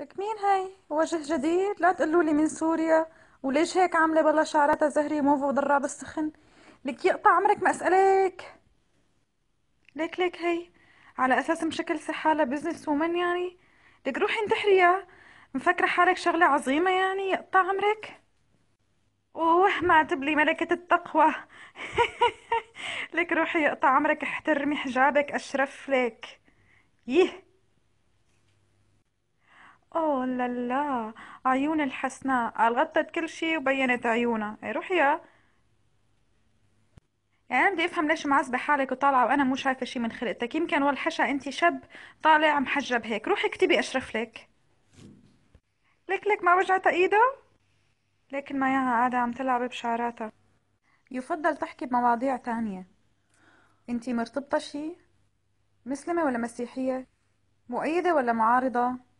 لك مين هاي وجه جديد لا تقولوا لي من سوريا وليش هيك عامله بلا شعراتها زهري موفو وضراب السخن لك يقطع عمرك ما اسالك ليك ليك هي على اساس مشكل حالها بزنس وومن يعني لك روحي انتحريها مفكره حالك شغله عظيمه يعني يقطع عمرك اوه ما تبلي ملكة التقوى لك روحي يقطع عمرك احترمي حجابك اشرف لك يه لا عيون الحسناء غطت كل شيء وبينت عيونها إيه، روح يا يعني انا بدي افهم ليش معذبه حالك وطالعه وانا مو شايفه شيء من خلقتك يمكن والحشا انت شاب طالع محجب هيك روحي اكتبي اشرف لك لك لك ما وجعتها ايدها لكن ما ياها قاعده عم تلعب بشعراتها يفضل تحكي بمواضيع تانية انت مرتبطه شي مسلمه ولا مسيحيه مؤيده ولا معارضه